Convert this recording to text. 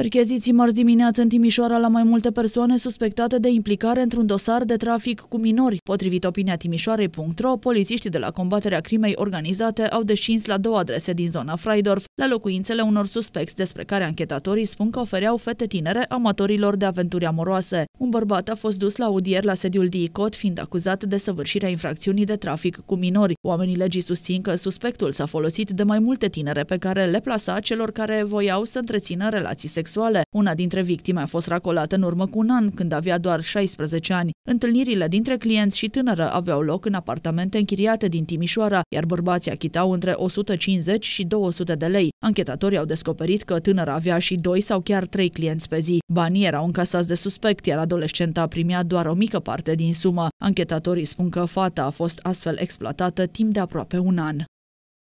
Percheziții marți dimineață în Timișoara la mai multe persoane suspectate de implicare într-un dosar de trafic cu minori. Potrivit opinia timișoarei.ro, polițiștii de la combaterea crimei organizate au deșins la două adrese din zona Freidorf, la locuințele unor suspecți despre care anchetatorii spun că ofereau fete tinere amatorilor de aventuri amoroase. Un bărbat a fost dus la audier la sediul DICOT, fiind acuzat de săvârșirea infracțiunii de trafic cu minori. Oamenii legii susțin că suspectul s-a folosit de mai multe tinere pe care le plasa celor care voiau să întrețină relații sexuale sexuale. Una dintre victime a fost racolată în urmă cu un an, când avea doar 16 ani. Întâlnirile dintre clienți și tânără aveau loc în apartamente închiriate din Timișoara, iar bărbații achitau între 150 și 200 de lei. Anchetatorii au descoperit că tânăra avea și doi sau chiar trei clienți pe zi. Banii erau încasați de suspect, iar adolescenta primea doar o mică parte din sumă. Anchetatorii spun că fata a fost astfel exploatată timp de aproape un an.